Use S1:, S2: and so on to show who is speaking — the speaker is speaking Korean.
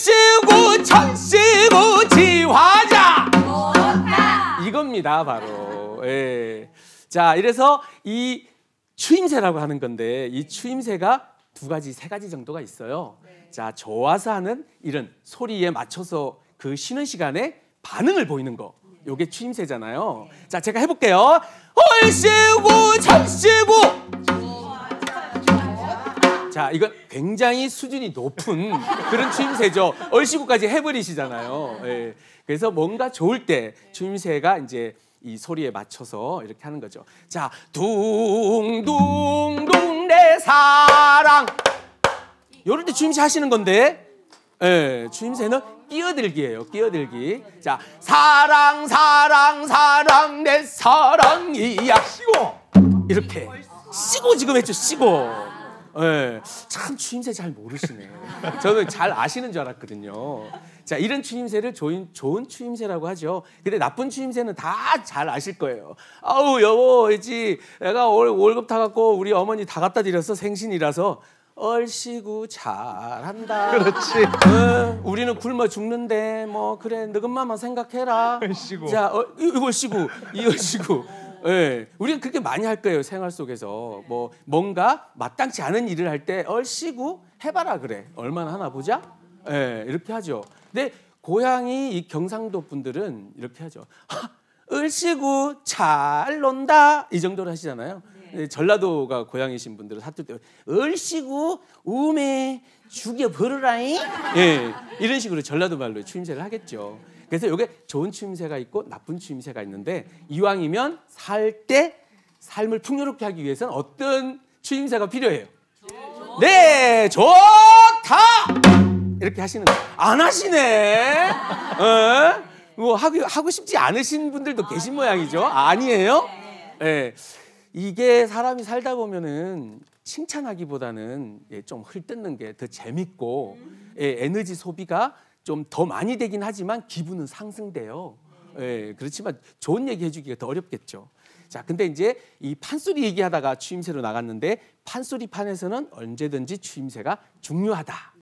S1: 일시고 천시고 지화자 좋다. 이겁니다 바로 예. 자 이래서 이 추임새라고 하는 건데 이 추임새가 두 가지 세 가지 정도가 있어요 네. 자 좋아서 하는 이런 소리에 맞춰서 그 쉬는 시간에 반응을 보이는 거 요게 추임새잖아요 네. 자 제가 해볼게요 헐씨고 천씨고 자, 이건 굉장히 수준이 높은 그런 추임새죠. 얼씨구까지 해버리시잖아요. 예. 그래서 뭔가 좋을 때 추임새가 이제 이 소리에 맞춰서 이렇게 하는 거죠. 자, 둥둥둥 내 사랑. 요럴 때 추임새 하시는 건데, 예, 추임새는 끼어들기예요. 끼어들기. 자, 사랑, 사랑, 사랑 내 사랑이야. 쉬고 이렇게. 씨고 지금 했죠. 씨고. 네. 참 추임새 잘 모르시네. 저는 잘 아시는 줄 알았거든요. 자, 이런 추임새를 좋은, 좋은 추임새라고 하죠. 근데 나쁜 추임새는 다 잘 아실 거예요. 아우, 여보, 있지. 내가 월, 월급 타갖고 우리 어머니 다 갖다 드려서 생신이라서 얼씨구 잘한다. 그렇지. 어, 우리는 굶어 죽는데 뭐 그래 너금마만 생각해라. 얼씨구. 자, 어, 이거 얼씨구, 이 얼씨구. 네. 예, 우리가 그렇게 많이 할 거예요 생활 속에서 뭐 뭔가 마땅치 않은 일을 할 때 얼씨구 어, 해봐라 그래 얼마나 하나 보자 네, 이렇게 하죠 근데 고향이 이 경상도 분들은 이렇게 하죠 하, 을씨구 잘 논다 이 정도로 하시잖아요 네. 예, 전라도가 고향이신 분들은 사투리 때얼씨구 우메 죽여버르라잉 예, 네, 이런 식으로 전라도 말로 추임새를 하겠죠 그래서 이게 좋은 추임새가 있고 나쁜 추임새가 있는데 이왕이면 살 때 삶을 풍요롭게 하기 위해서는 어떤 추임새가 필요해요? 네, 좋다. 이렇게 하시는 거예요. 안 하시네. 어? 뭐 하고 하고 싶지 않으신 분들도 계신 모양이죠. 아니에요? 예. 네. 이게 사람이 살다 보면은 칭찬하기보다는 예, 좀 흘뜯는 게 더 재밌고 예, 에너지 소비가 좀더 많이 되긴 하지만 기분은 상승돼요. 예, 그렇지만 좋은 얘기 해주기가 더 어렵겠죠. 자, 근데 이제 이 판소리 얘기하다가 추임새로 나갔는데 판소리 판에서는 언제든지 추임새가 중요하다.